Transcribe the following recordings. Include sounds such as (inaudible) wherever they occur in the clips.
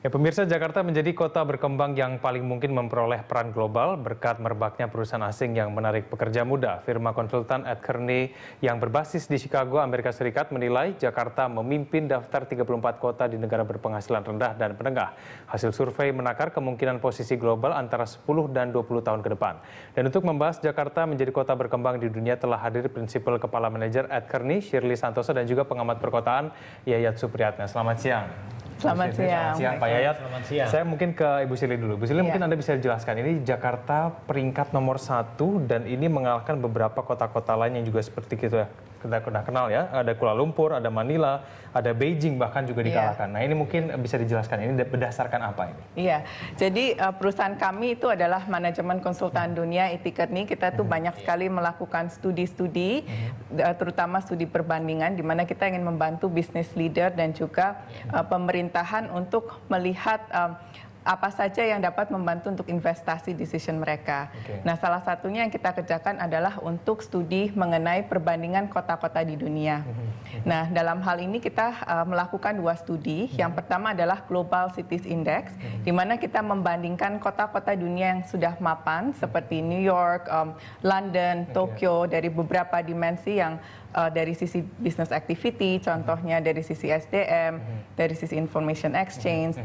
Ya, pemirsa Jakarta menjadi kota berkembang yang paling mungkin memperoleh peran global berkat merebaknya perusahaan asing yang menarik pekerja muda. Firma konsultan Ed Kearney yang berbasis di Chicago, Amerika Serikat menilai Jakarta memimpin daftar 34 kota di negara berpenghasilan rendah dan menengah. Hasil survei menakar kemungkinan posisi global antara 10 dan 20 tahun ke depan. Dan untuk membahas Jakarta menjadi kota berkembang di dunia telah hadir prinsipal kepala manajer Ed Kearney, Shirley Santosa dan juga pengamat perkotaan Yayat Supriyatna. Selamat siang. Selamat siang. Selamat siang Pak Yayat. Selamat siang. Saya mungkin ke Ibu Sili dulu. Ibu Sili yeah. mungkin Anda bisa jelaskan ini Jakarta peringkat nomor satu dan ini mengalahkan beberapa kota-kota lain yang juga seperti ya kita sudah kenal ya, ada Kuala Lumpur, ada Manila, ada Beijing bahkan juga iya. dikalahkan. Yeah. Nah ini mungkin bisa dijelaskan ini berdasarkan apa ini? Iya, yeah. jadi uh, perusahaan kami itu adalah manajemen konsultan hmm. dunia etiket nih. Kita tuh hmm. banyak sekali melakukan studi-studi, hmm. terutama studi perbandingan, di mana kita ingin membantu bisnis leader dan juga uh, pemerintahan untuk melihat uh, apa saja yang dapat membantu untuk investasi decision mereka. Okay. Nah, salah satunya yang kita kerjakan adalah untuk studi mengenai perbandingan kota-kota di dunia. Mhm, mhm. Nah, dalam hal ini kita uh, melakukan dua studi. Mhm. Yang pertama adalah Global Cities Index, di mana kita membandingkan kota-kota dunia yang sudah mapan seperti New York, um, London, Tokyo dari beberapa dimensi yang uh, dari sisi business activity, contohnya dari sisi SDM, dari sisi information exchange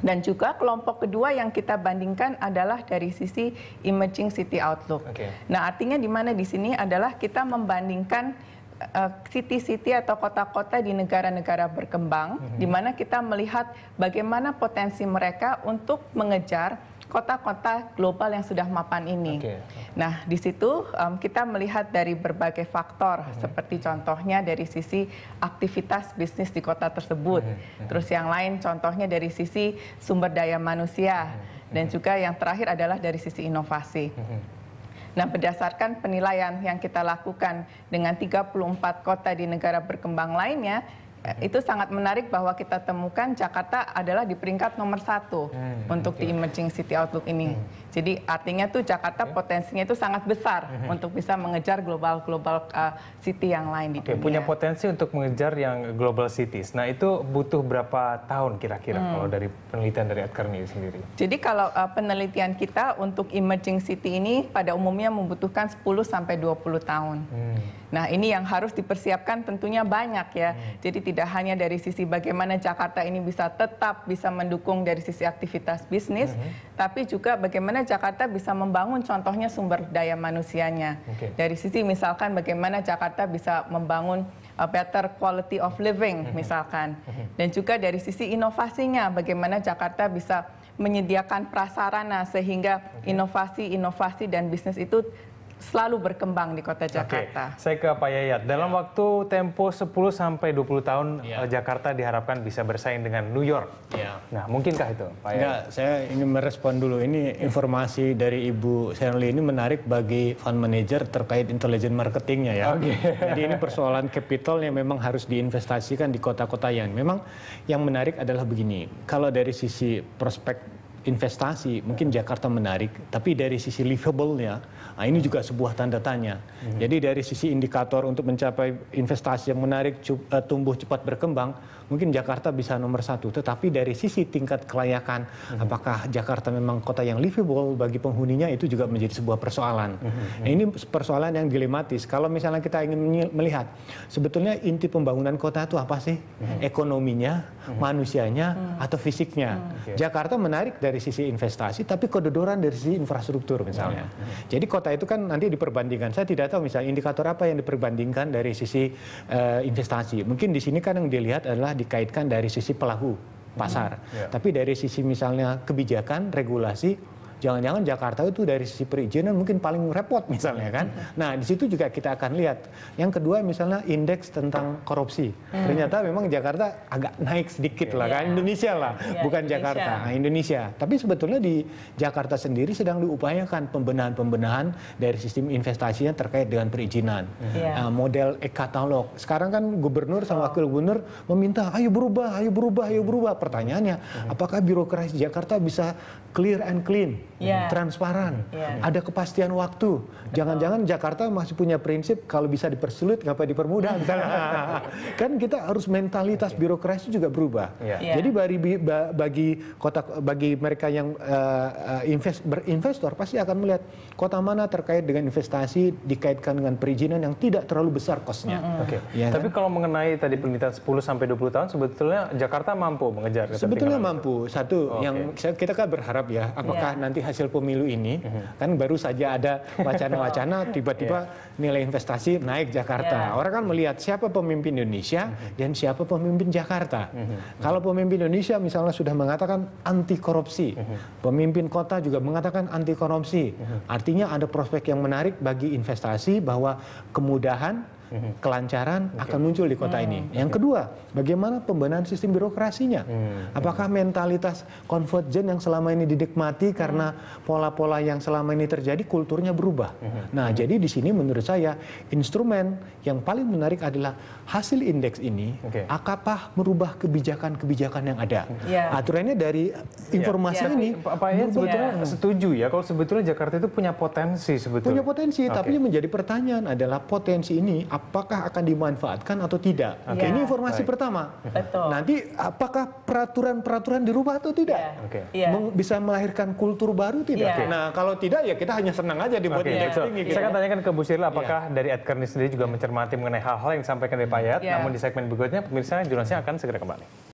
dan juga kelompok kedua yang kita bandingkan adalah dari sisi emerging city outlook. Okay. Nah, artinya di mana di sini adalah kita membandingkan eh, city-city atau kota-kota di negara-negara berkembang, mm -hmm. di mana kita melihat bagaimana potensi mereka untuk mengejar kota-kota global yang sudah mapan ini. Okay. Nah, di situ um, kita melihat dari berbagai faktor, mm-hmm. seperti contohnya dari sisi aktivitas bisnis di kota tersebut, mm-hmm. terus yang lain contohnya dari sisi sumber daya manusia, mm-hmm. dan juga yang terakhir adalah dari sisi inovasi. Mm-hmm. Nah, berdasarkan penilaian yang kita lakukan dengan 34 kota di negara berkembang lainnya, Eh, itu sangat menarik bahwa kita temukan Jakarta adalah di peringkat nomor satu hmm, untuk okay. di Emerging City Outlook ini. Hmm. Jadi artinya tuh Jakarta okay. potensinya itu sangat besar hmm. untuk bisa mengejar global global uh, city yang lain di okay, dunia. Punya potensi untuk mengejar yang global cities. Nah itu butuh berapa tahun kira-kira hmm. kalau dari penelitian dari Adkarni sendiri? Jadi kalau uh, penelitian kita untuk Emerging City ini pada umumnya membutuhkan 10 sampai 20 tahun. Hmm. Nah ini yang harus dipersiapkan tentunya banyak ya. Hmm. Jadi tidak hanya dari sisi bagaimana Jakarta ini bisa tetap bisa mendukung dari sisi aktivitas bisnis, mm -hmm. tapi juga bagaimana Jakarta bisa membangun contohnya sumber daya manusianya. Okay. Dari sisi misalkan bagaimana Jakarta bisa membangun a uh, better quality of living mm -hmm. misalkan. Mm -hmm. Dan juga dari sisi inovasinya bagaimana Jakarta bisa menyediakan prasarana sehingga inovasi-inovasi dan bisnis itu selalu berkembang di kota Jakarta. Okay. Saya ke Pak Yayat. Dalam ya. waktu tempo 10 sampai 20 tahun ya. Jakarta diharapkan bisa bersaing dengan New York. Ya. Nah, mungkinkah itu, Pak Yayat? Nggak, saya ingin merespon dulu. Ini informasi dari Ibu Sherly ini menarik bagi fund manager terkait intelijen marketingnya ya. Okay. Jadi ini persoalan capital yang memang harus diinvestasikan di kota-kota yang memang yang menarik adalah begini. Kalau dari sisi prospek investasi mungkin Jakarta menarik, tapi dari sisi livable-nya, nah ini juga sebuah tanda tanya. Hmm. Jadi dari sisi indikator untuk mencapai investasi yang menarik, eh, tumbuh cepat berkembang, mungkin Jakarta bisa nomor satu. Tetapi dari sisi tingkat kelayakan, hmm. apakah Jakarta memang kota yang livable bagi penghuninya itu juga menjadi sebuah persoalan. Hmm. Nah, ini persoalan yang dilematis. Kalau misalnya kita ingin melihat, sebetulnya inti pembangunan kota itu apa sih? Hmm. Ekonominya, hmm. manusianya, hmm. atau fisiknya. Hmm. Okay. Jakarta menarik dari dari sisi investasi, tapi kedodoran dari sisi infrastruktur misalnya. Ya, ya, Jadi kota itu kan nanti diperbandingkan. Saya tidak tahu misalnya indikator apa yang diperbandingkan dari sisi uh, investasi. Mungkin di sini kan yang dilihat adalah dikaitkan dari sisi pelaku pasar. Hmm, yeah. Tapi dari sisi misalnya kebijakan, regulasi, Jangan-jangan Jakarta itu dari sisi perizinan mungkin paling repot misalnya kan. Nah di situ juga kita akan lihat. Yang kedua misalnya indeks tentang korupsi. Hmm. Ternyata memang Jakarta agak naik sedikit lah yeah. kan iya. Indonesia lah, yeah, bukan Indonesia. Jakarta, nah, Indonesia. Tapi sebetulnya di Jakarta sendiri sedang diupayakan pembenahan-pembenahan dari sistem investasinya terkait dengan perizinan. Yeah. Iya. Uh, model e-katalog. Sekarang kan gubernur sama wakil gubernur meminta, ayo berubah, ayo berubah, ayo berubah. Pertanyaannya, hmm. apakah birokrasi Jakarta bisa clear and clean? Mhm. yeah. transparan, yeah. ada kepastian waktu. Jangan-jangan Jakarta masih punya prinsip kalau bisa dipersulit ngapain dipermudah (laughs) kan kita harus mentalitas birokrasi juga berubah. Yeah. Jadi iya. bagi bagi kota bagi mereka yang uh, invest berinvestor pasti akan melihat kota mana terkait dengan investasi dikaitkan dengan perizinan yang tidak terlalu besar kosnya. Mm -hmm. Okay. Ya, Tapi kan? kalau mengenai tadi penelitian 10 sampai 20 tahun sebetulnya Jakarta mampu mengejar Sebetulnya mampu. Itu. Satu oh, yang okay. kita kan berharap ya apakah yeah. nanti hasil pemilu ini mhm. kan baru saja ada wacana-wacana (laughs) tiba-tiba iya. nilai investasi naik Jakarta. Iya. Orang kan melihat siapa pemimpin Indonesia mhm. dan siapa pemimpin Jakarta. Mhm. Kalau pemimpin Indonesia misalnya sudah mengatakan anti korupsi, pemimpin kota juga mengatakan anti korupsi. Artinya ada prospek yang menarik bagi investasi bahwa kemudahan hmm. kelancaran okay. akan muncul di kota hmm. ini. Mhm. Yang kedua, bagaimana pembenahan sistem birokrasinya? Hmm. Apakah mentalitas konvergen yang selama ini didikmati karena pola-pola yang selama ini terjadi kulturnya berubah? Hmm. Nah, mhm. jadi di sini menurut saya instrumen yang paling menarik adalah hasil indeks ini okay. apakah merubah kebijakan-kebijakan yang ada. Yeah. Aturannya dari ya. informasi yeah. ini yeah. ya sebetulnya yeah. setuju ya kalau sebetulnya Jakarta itu punya potensi sebetulnya. Punya potensi, okay. tapi menjadi pertanyaan adalah potensi ini apakah akan dimanfaatkan atau tidak. Okay. Ini informasi Baik. pertama. Betul. Nanti apakah peraturan-peraturan dirubah atau tidak? Yeah. Okay. Iya. Yeah. Bisa melahirkan kultur baru tidak? Yeah. Iya. Nah kalau tidak ya kita hanya senang aja dibuat okay. indeks yeah. tinggi. Iya. Gitu Saya akan kan? tanyakan ke Bu Sirla apakah yeah. dari Adkernis sendiri juga mencermati mengenai hal-hal yang disampaikan dari Yat? Yeah. Namun di segmen berikutnya pemirsa jurnalnya akan segera kembali.